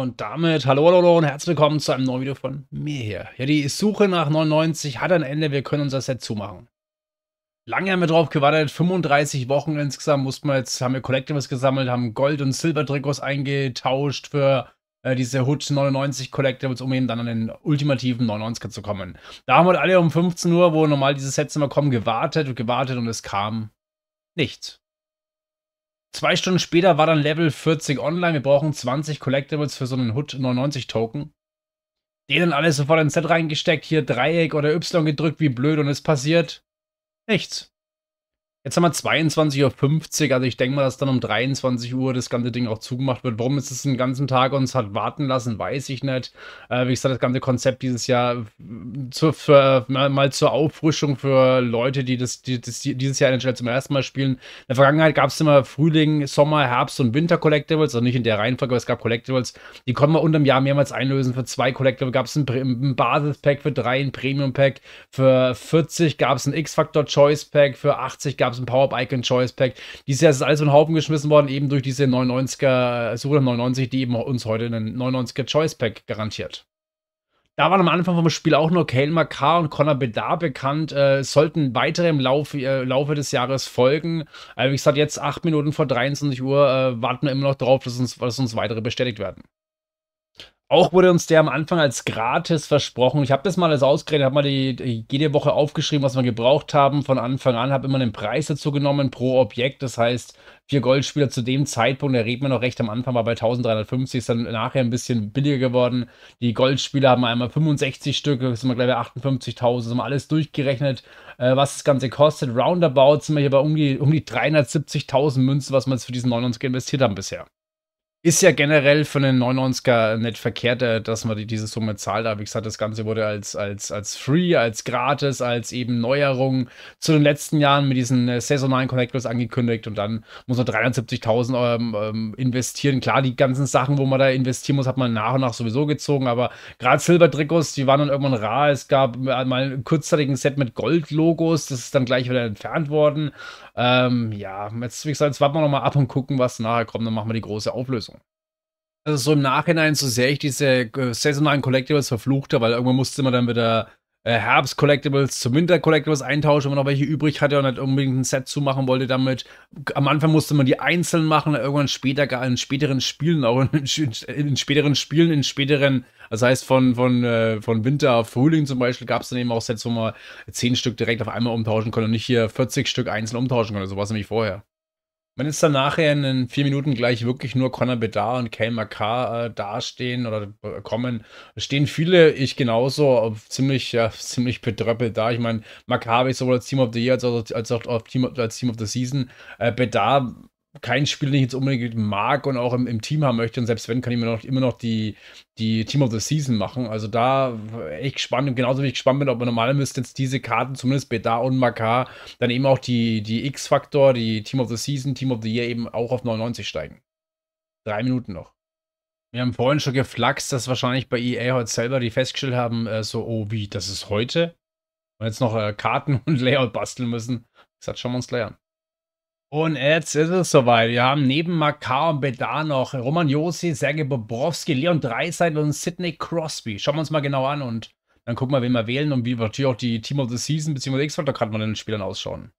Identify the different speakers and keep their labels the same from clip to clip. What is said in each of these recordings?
Speaker 1: Und damit hallo, hallo hallo und herzlich willkommen zu einem neuen Video von mir hier. Ja, die Suche nach 99 hat ein Ende, wir können unser Set zumachen. Lange haben wir drauf gewartet, 35 Wochen insgesamt mussten wir jetzt, haben wir Collectibles gesammelt, haben Gold- und Silber-Trikots eingetauscht für äh, diese Hood 99 Collectibles, um eben dann an den ultimativen 99er zu kommen. Da haben wir alle um 15 Uhr, wo normal diese Sets immer kommen, gewartet und gewartet und es kam nichts. Zwei Stunden später war dann Level 40 online. Wir brauchen 20 Collectibles für so einen Hut 99 Token. Den dann alles sofort ins Set reingesteckt, hier Dreieck oder Y gedrückt, wie blöd und es passiert nichts. Jetzt haben wir 22.50 Uhr, also ich denke mal, dass dann um 23 Uhr das ganze Ding auch zugemacht wird. Warum ist es den ganzen Tag uns hat warten lassen, weiß ich nicht. Äh, wie gesagt, das ganze Konzept dieses Jahr äh, zur, für, äh, mal, mal, zur Auffrischung für Leute, die, das, die, das dieses Jahr NHL zum ersten Mal spielen. In der Vergangenheit gab es immer Frühling, Sommer, Herbst und Winter Collectibles, also nicht in der Reihenfolge, aber es gab Collectibles, die konnten wir unter dem Jahr mehrmals einlösen. Für zwei Collectibles gab es ein, ein Basis-Pack, für drei ein Premium-Pack, für 40 gab es ein X-Factor Choice-Pack, für 80 gab es es ein Power-Up-Icon-Choice-Pack. Dieses Jahr ist alles in den Haufen geschmissen worden, eben durch diese 99er, äh, Suche 99, die eben uns heute einen 99er-Choice-Pack garantiert. Da waren am Anfang vom Spiel auch nur Kale McCarr und Connor Bedard bekannt. Äh, sollten weitere im Laufe, äh, Laufe des Jahres folgen. Also wie gesagt, jetzt acht Minuten vor 23 Uhr äh, warten wir immer noch drauf, dass uns, dass uns weitere bestätigt werden. Auch wurde uns der am Anfang als gratis versprochen. Ich habe das mal alles ausgerechnet, habe mal die, die, jede Woche aufgeschrieben, was wir gebraucht haben von Anfang an, habe immer einen Preis dazu genommen pro Objekt. Das heißt, vier Goldspieler zu dem Zeitpunkt, da reden wir noch recht am Anfang, war bei 1350, ist dann nachher ein bisschen billiger geworden. Die Goldspieler haben einmal 65 Stück, sind wir gleich bei 58.000, also haben alles durchgerechnet, äh, was das Ganze kostet. Roundabout sind wir hier bei um die, um die 370.000 Münzen, was wir jetzt für diesen 99 investiert haben bisher. Ist ja generell für einen 99er nicht verkehrt, äh, dass man die, diese Summe zahlt. Aber wie gesagt, das Ganze wurde als, als, als Free, als Gratis, als eben Neuerung zu den letzten Jahren mit diesen äh, saisonalen Connectors angekündigt. Und dann muss man 73.000 ähm, ähm, investieren. Klar, die ganzen Sachen, wo man da investieren muss, hat man nach und nach sowieso gezogen. Aber gerade Silbertrikots, die waren dann irgendwann rar. Es gab äh, mal einen kurzzeitigen Set mit Gold-Logos. Das ist dann gleich wieder entfernt worden. Ähm, ja, jetzt, wie gesagt, jetzt warten wir nochmal ab und gucken, was nachher kommt. Dann machen wir die große Auflösung. Also so im Nachhinein, so sehr ich diese äh, saisonalen Collectibles verfluchte, weil irgendwann musste man dann wieder äh, Herbst-Collectibles zum Winter-Collectibles eintauschen, wenn man noch welche übrig hatte und nicht halt unbedingt ein Set zumachen wollte damit. Am Anfang musste man die einzeln machen, irgendwann später, gar in späteren Spielen, auch in, in späteren Spielen, in späteren, das heißt von, von, äh, von Winter auf Frühling zum Beispiel, gab es dann eben auch Sets, wo man 10 Stück direkt auf einmal umtauschen konnte und nicht hier 40 Stück einzeln umtauschen konnte. So war es nämlich vorher. Man ist dann nachher in den vier Minuten gleich wirklich nur Conor Bedard und Kay McCarr äh, dastehen oder äh, kommen, stehen viele, ich genauso, äh, ziemlich, ja, ziemlich betröppelt da. Ich meine, McCarr ist sowohl als Team of the Year als auch als, auch, als Team, als Team of the Season. Äh, Bedard kein Spiel, den ich jetzt unbedingt mag und auch im, im Team haben möchte. Und selbst wenn, kann ich mir noch, immer noch die, die Team of the Season machen. Also da echt spannend. Und genauso wie ich gespannt bin, ob man normal müsste jetzt diese Karten, zumindest Beda und Makar, dann eben auch die, die X-Faktor, die Team of the Season, Team of the Year eben auch auf 99 steigen. Drei Minuten noch. Wir haben vorhin schon geflaxt, dass wahrscheinlich bei EA heute selber die festgestellt haben, äh, so, oh wie, das ist heute? Und jetzt noch äh, Karten und Layout basteln müssen. Das hat schauen wir uns gleich an. Und jetzt ist es soweit. Wir haben neben Makar und Bedar noch Roman Josi, Sergei Bobrowski, Leon Dreiseitel und Sidney Crosby. Schauen wir uns mal genau an und dann gucken wir, wen wir wählen und wie wir natürlich auch die Team of the Season bzw. X-Factor-Karten von den Spielern ausschauen.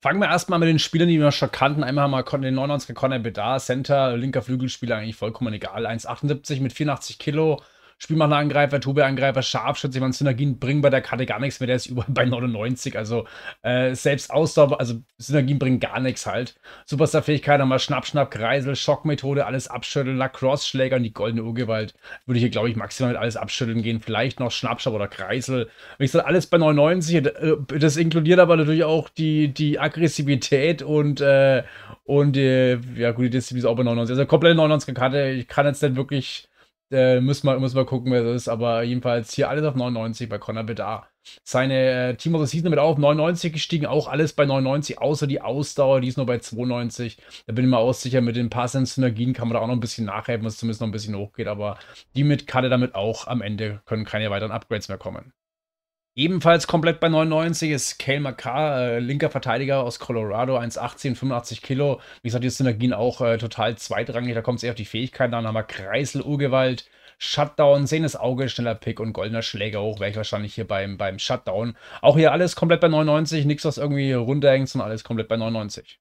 Speaker 1: Fangen wir erstmal mit den Spielern, die wir schon kannten. Einmal haben wir den 99er Conor Bedar, Center, linker Flügelspieler, eigentlich vollkommen egal. 1,78 mit 84 Kilo, Spielmacherangreifer, Tobi-Angreifer, Scharfschütze, ich meine, Synergien bringen bei der Karte gar nichts mehr, der ist überall bei 99, also äh, selbst Ausdauer, also Synergien bringen gar nichts halt. Superstar-Fähigkeit, nochmal Schnapp, Schnapp, Kreisel, Schockmethode, alles abschütteln, Lacrosse-Schläger und die goldene Urgewalt. Würde ich hier, glaube ich, maximal mit alles abschütteln gehen, vielleicht noch Schnapp, oder Kreisel. Wenn ich sage, alles bei 99, äh, das inkludiert aber natürlich auch die, die Aggressivität und, äh, und äh, ja gut, die Disziplin ist auch bei 99, also komplett 99 er Karte, ich kann jetzt nicht wirklich äh, müssen, wir, müssen wir gucken, wer das ist. Aber jedenfalls hier alles auf 99 bei Connor Bedard. Seine äh, Team of the Season damit auf 99 gestiegen, auch alles bei 99, außer die Ausdauer, die ist nur bei 92. Da bin ich mir auch sicher, mit den passenden Synergien kann man da auch noch ein bisschen nachhelfen, was zumindest noch ein bisschen hochgeht. Aber die mit Karte damit auch am Ende können keine weiteren Upgrades mehr kommen. Ebenfalls komplett bei 99 ist Kale McCarr, äh, linker Verteidiger aus Colorado, 1,18, 85 Kilo. Wie gesagt, die Synergien auch äh, total zweitrangig. Da kommt es eher auf die Fähigkeiten an. Da haben wir Kreisel, Urgewalt, Shutdown, sehendes Auge, schneller Pick und goldener Schläger hoch. Wäre ich wahrscheinlich hier beim, beim Shutdown. Auch hier alles komplett bei 99. Nichts, was irgendwie runterhängt, sondern alles komplett bei 99.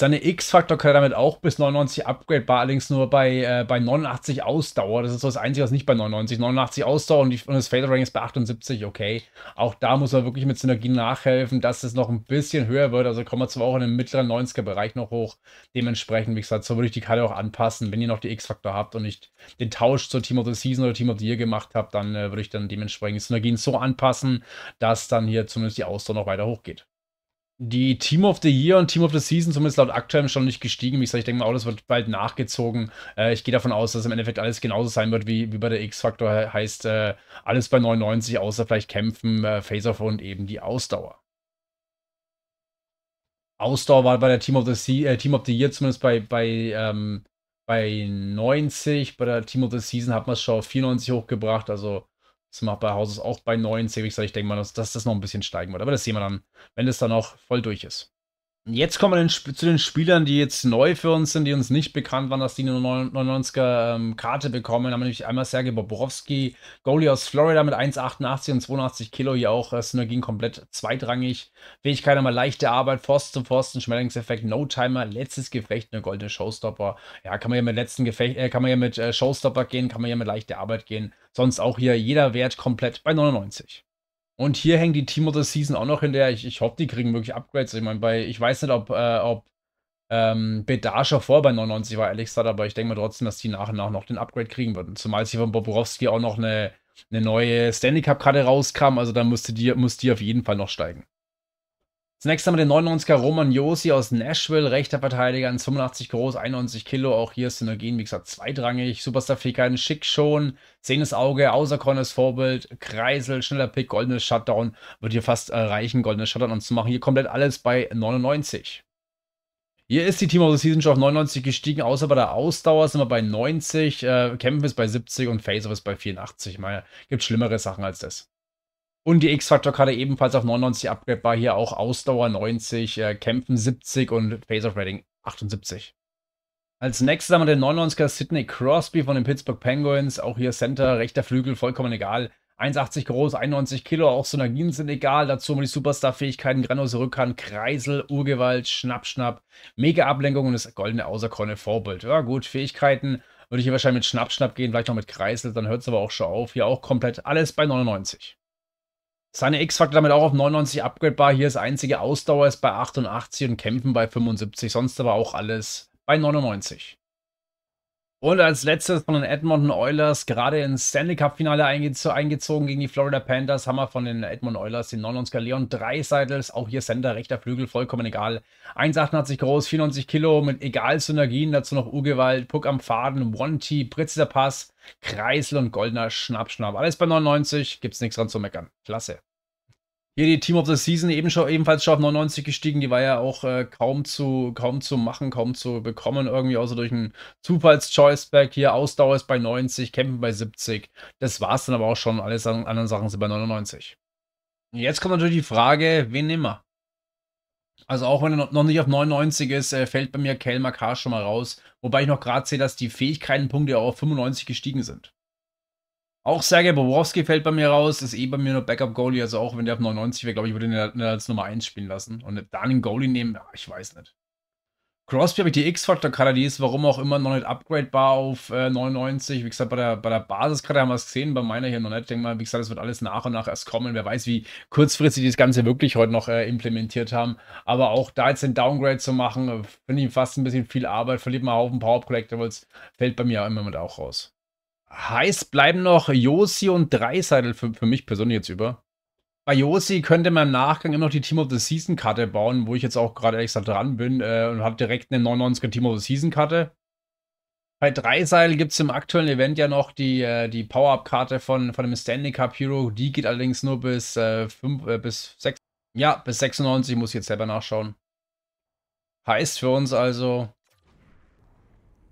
Speaker 1: Seine x faktor kann er damit auch bis 99 upgradebar, allerdings nur bei, äh, bei 89 Ausdauer. Das ist so das Einzige, was nicht bei 99. 89 Ausdauer und, die, und das Fatal Ranking ist bei 78, okay. Auch da muss man wirklich mit Synergien nachhelfen, dass es noch ein bisschen höher wird. Also kommen wir zwar auch in den mittleren 90er-Bereich noch hoch. Dementsprechend, wie gesagt, so würde ich die Karte auch anpassen. Wenn ihr noch die X-Faktor habt und nicht den Tausch zur Team of the Season oder Team of the Year gemacht habt, dann äh, würde ich dann dementsprechend die Synergien so anpassen, dass dann hier zumindest die Ausdauer noch weiter hochgeht die Team of the Year und Team of the Season zumindest laut aktuellem schon nicht gestiegen. Wie gesagt, ich denke mal, oh, das wird bald nachgezogen. Äh, ich gehe davon aus, dass im Endeffekt alles genauso sein wird wie, wie bei der X-Factor. Heißt äh, alles bei 99, außer vielleicht Kämpfen, äh, face und eben die Ausdauer. Ausdauer war bei der Team of the, See äh, Team of the Year zumindest bei, bei, ähm, bei 90. Bei der Team of the Season hat man es schon auf 94 hochgebracht. Also das macht bei Hauses auch bei 9 CWX. Ich denke mal, dass, dass das noch ein bisschen steigen wird. Aber das sehen wir dann, wenn es dann auch voll durch ist. Jetzt kommen wir zu den Spielern, die jetzt neu für uns sind, die uns nicht bekannt waren, dass die eine 99er-Karte ähm, bekommen. Da haben wir nämlich einmal Sergei Bobrowski, Goalie aus Florida mit 1,88 und 82 Kilo. Hier auch äh, Synergien komplett zweitrangig. Fähigkeit einmal leichte Arbeit, Forst zu Forsten, Schmetterlingseffekt, No-Timer, letztes Gefecht, eine goldene Showstopper. Ja, kann man ja mit letzten Gefecht, äh, kann man ja mit äh, Showstopper gehen, kann man ja mit leichter Arbeit gehen. Sonst auch hier jeder Wert komplett bei 99. Und hier hängt die Team of the Season auch noch hinterher. Ich, ich hoffe, die kriegen wirklich Upgrades. Ich meine, bei, ich weiß nicht, ob, äh, ob ähm, Bedar vor bei 99 war, ehrlich gesagt, aber ich denke mal trotzdem, dass die nach und nach noch den Upgrade kriegen würden. Zumal sie von Boborowski auch noch eine, eine neue Stanley Cup-Karte rauskam, also da musste die, muss die auf jeden Fall noch steigen. Zunächst haben wir den 99er Roman Josi aus Nashville, rechter Verteidiger, 85 groß, 91 Kilo. Auch hier ist Synergien, wie gesagt, zweitrangig. Superstar-Fähigkeiten, schick schon, Zehnes Auge, außerkornes Vorbild, Kreisel, schneller Pick, goldenes Shutdown. Wird hier fast äh, reichen, goldenes Shutdown uns zu machen. Hier komplett alles bei 99. Hier ist die Team of the Season schon auf 99 gestiegen, außer bei der Ausdauer sind wir bei 90, äh, Kämpfen ist bei 70 und Face-Off ist bei 84. Mal gibt schlimmere Sachen als das. Und die x faktor karte ebenfalls auf 99 upgradebar. Hier auch Ausdauer 90, äh, Kämpfen 70 und Phase of Rating 78. Als nächstes haben wir den 99er Sidney Crosby von den Pittsburgh Penguins. Auch hier Center, rechter Flügel, vollkommen egal. 1,80 groß, 91 Kilo, auch Synergien sind egal. Dazu haben wir die Superstar-Fähigkeiten, grandiose Rückhand, Kreisel, Urgewalt, Schnapp, Schnapp, mega Ablenkung und das goldene außerkorne Vorbild. Ja gut, Fähigkeiten würde ich hier wahrscheinlich mit Schnapp, Schnapp gehen, vielleicht noch mit Kreisel, dann hört es aber auch schon auf. Hier auch komplett alles bei 99. Seine x faktor damit auch auf 99 upgradebar. Hier ist einzige Ausdauer ist bei 88 und Kämpfen bei 75. Sonst aber auch alles bei 99. Und als letztes von den Edmonton Oilers gerade ins Stanley Cup-Finale eingezo eingezogen gegen die Florida Panthers, haben wir von den Edmonton Oilers den 99er Leon Dreiseitels, auch hier Sender, rechter Flügel, vollkommen egal. 1,88 groß, 94 Kilo, mit egal Synergien, dazu noch Urgewalt, Puck am Faden, One-T, präziser Pass, Kreisel und goldener Schnappschnapp. Alles bei 99, gibt's nichts dran zu meckern. Klasse. Hier die Team of the Season eben schon, ebenfalls schon auf 99 gestiegen. Die war ja auch äh, kaum, zu, kaum zu machen, kaum zu bekommen. Irgendwie außer durch einen Zufalls-Choice-Back. Hier Ausdauer ist bei 90, Campen bei 70. Das war's dann aber auch schon. Alles an anderen Sachen sind bei 99. Jetzt kommt natürlich die Frage, wen nehmen wir? Also auch wenn er noch nicht auf 99 ist, äh, fällt bei mir Kelmar K. schon mal raus. Wobei ich noch gerade sehe, dass die Fähigkeitenpunkte ja auch auf 95 gestiegen sind. Auch Sergei Bobrovsky fällt bei mir raus, ist eh bei mir nur Backup-Goalie, also auch wenn der auf 99 wäre, glaube ich, würde ihn als Nummer 1 spielen lassen. Und dann einen Goalie nehmen, ach, ich weiß nicht. Crosby habe ich die X-Factor-Karte, die ist warum auch immer noch nicht upgradebar auf äh, 99. Wie gesagt, bei der, bei der Basiskarte haben wir es gesehen, bei meiner hier noch nicht. Ich denke mal, wie gesagt, das wird alles nach und nach erst kommen. Wer weiß, wie kurzfristig die das Ganze wirklich heute noch äh, implementiert haben. Aber auch da jetzt den Downgrade zu machen, finde ich fast ein bisschen viel Arbeit. Verliert man auf den Power Collectibles, fällt bei mir auch immer mit auch raus. Heiß bleiben noch Josi und Dreiseidel für, für mich persönlich jetzt über. Bei Josi könnte man im Nachgang immer noch die Team of the Season Karte bauen, wo ich jetzt auch gerade extra dran bin äh, und habe direkt eine 99er Team of the Season Karte. Bei Dreiseil gibt es im aktuellen Event ja noch die, äh, die Power-Up-Karte von, von dem Stanley Cup Hero. Die geht allerdings nur bis, äh, fünf, äh, bis 6. Ja, bis 96 muss ich jetzt selber nachschauen. Heißt für uns also,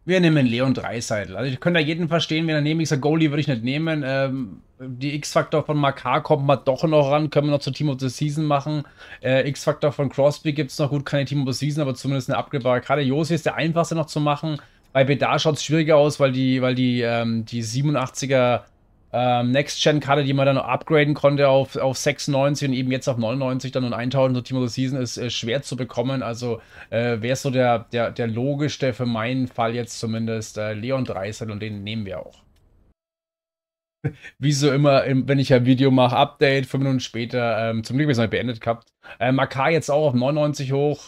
Speaker 1: wir nehmen Leon Dreiseitel. Also ich könnte da jeden verstehen, wenn er nehmen. Ich sage, Goalie würde ich nicht nehmen. Ähm, die X-Faktor von Makar kommt mal doch noch ran. Können wir noch zu Team of the Season machen. Äh, X-Faktor von Crosby gibt es noch gut. Keine Team of the Season, aber zumindest eine abgebaute Karte. Josi ist der einfachste noch zu machen. Bei Bedar schaut es schwieriger aus, weil die, weil die, ähm, die 87er ähm, Next-Gen-Karte, die man dann upgraden konnte auf, auf 96 und eben jetzt auf 99 dann und 1000 so Team of the Season ist äh, schwer zu bekommen. Also äh, wäre so der, der, der logischste für meinen Fall jetzt zumindest äh, Leon Dreisel und den nehmen wir auch. Wie so immer, wenn ich ein Video mache, Update, fünf Minuten später, ähm, zum Glück ist es beendet gehabt. Äh, Makar jetzt auch auf 99 hoch,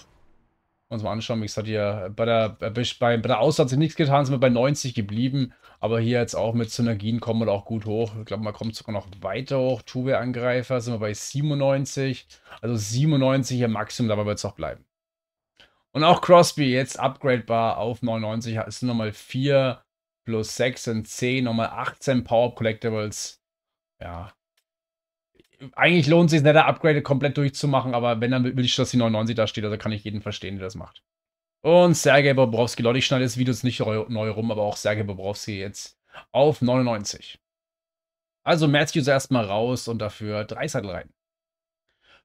Speaker 1: uns mal anschauen. Wie gesagt, hier bei der, bei, bei der Aussaat sich nichts getan, sind wir bei 90 geblieben. Aber hier jetzt auch mit Synergien kommen wir auch gut hoch. Ich glaube, man kommt sogar noch weiter hoch. Tuwe-Angreifer sind wir bei 97. Also 97 hier Maximum, dabei wird es auch bleiben. Und auch Crosby jetzt upgradebar auf 99. Es sind nochmal 4 plus 6 und 10, nochmal 18 Power-Up Collectibles. Ja, eigentlich lohnt es sich nicht, der Upgrade komplett durchzumachen, aber wenn, dann will ich, dass die 99 da steht. Also kann ich jeden verstehen, der das macht. Und Sergej Bobrowski, Leute, ich schneide das Video jetzt nicht neu rum, aber auch Sergej Bobrowski jetzt auf 99. Also Matthews erstmal raus und dafür drei Sattel rein.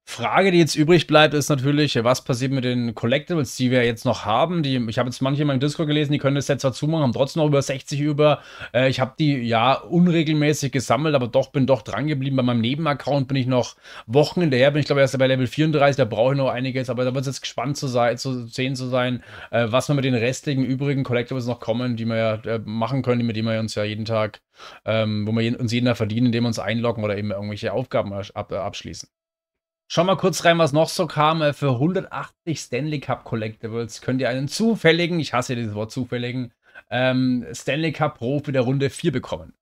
Speaker 1: Frage, die jetzt übrig bleibt, ist natürlich, was passiert mit den Collectibles, die wir jetzt noch haben? Die, ich habe jetzt manche in meinem Discord gelesen, die können das jetzt zwar zumachen, haben trotzdem noch über 60 über. Äh, ich habe die ja unregelmäßig gesammelt, aber doch bin doch dran geblieben. Bei meinem Nebenaccount bin ich noch Wochen hinterher, bin ich glaube erst bei Level 34, da brauche ich noch einiges, aber da wird es jetzt gespannt zu, sein, zu sehen zu sein, äh, was wir mit den restlichen übrigen Collectibles noch kommen, die wir ja äh, machen können, mit denen wir uns ja jeden Tag, ähm, wo wir uns jeden Tag verdienen, indem wir uns einloggen oder eben irgendwelche Aufgaben ab, abschließen. Schau mal kurz rein, was noch so kam. Äh, für 180 Stanley Cup Collectibles könnt ihr einen zufälligen, ich hasse dieses Wort zufälligen, ähm, Stanley Cup Profi der Runde 4 bekommen.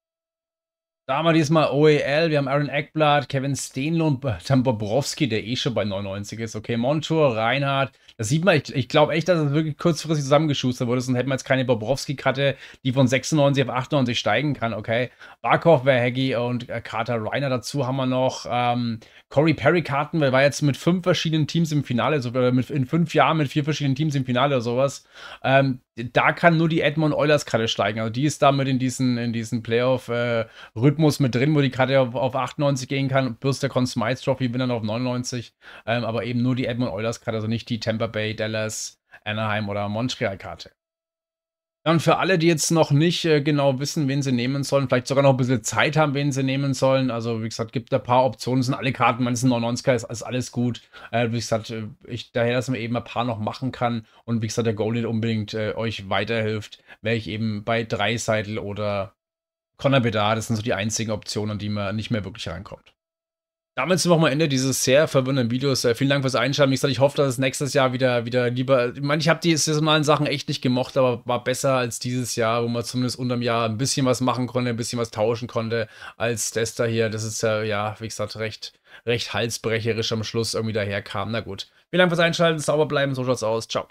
Speaker 1: Da haben wir diesmal OEL, wir haben Aaron Eckblatt, Kevin Stenlo und dann Bobrowski, der eh schon bei 99 ist. Okay, Montour, Reinhardt. Das sieht man, ich, ich glaube echt, dass es das wirklich kurzfristig zusammengeschustert wurde, sonst hätten wir jetzt keine Bobrowski-Karte, die von 96 auf 98 steigen kann. Okay, Barkov, Verheggy und äh, Carter Reiner dazu haben wir noch. Ähm, Corey Perry-Karten, weil war jetzt mit fünf verschiedenen Teams im Finale, also mit, in fünf Jahren mit vier verschiedenen Teams im Finale oder sowas. Ähm, da kann nur die Edmund Oilers gerade steigen. Also die ist damit in diesen, in diesen Playoff-Rhythmus äh, mit drin, wo die gerade auf, auf 98 gehen kann. Plus der Conn Smythe Trophy dann auf 99. Ähm, aber eben nur die Edmund Oilers gerade, also nicht die Tampa Bay, Dallas, Anaheim oder Montreal Karte. Ja, und für alle, die jetzt noch nicht äh, genau wissen, wen sie nehmen sollen, vielleicht sogar noch ein bisschen Zeit haben, wen sie nehmen sollen. Also, wie gesagt, gibt da ein paar Optionen, sind alle Karten, man ist ein 99er, ist, ist, alles gut. Äh, wie gesagt, äh, ich, daher, dass man eben ein paar noch machen kann und wie gesagt, der Goalie unbedingt äh, euch weiterhilft, wäre ich eben bei Dreiseitel oder Connor Bedard, das sind so die einzigen Optionen, an die man nicht mehr wirklich rankommt. Damit zum Ende dieses sehr verwirrenden Videos. Äh, vielen Dank fürs Einschalten. Wie gesagt, ich hoffe, dass es nächstes Jahr wieder, wieder lieber. Ich meine, ich habe die saisonalen Sachen echt nicht gemocht, aber war besser als dieses Jahr, wo man zumindest unterm Jahr ein bisschen was machen konnte, ein bisschen was tauschen konnte, als das da hier. Das ist ja, ja, wie gesagt, recht, recht halsbrecherisch am Schluss irgendwie daherkam. Na gut. Vielen Dank fürs Einschalten. Sauber bleiben. So schaut's aus. Ciao.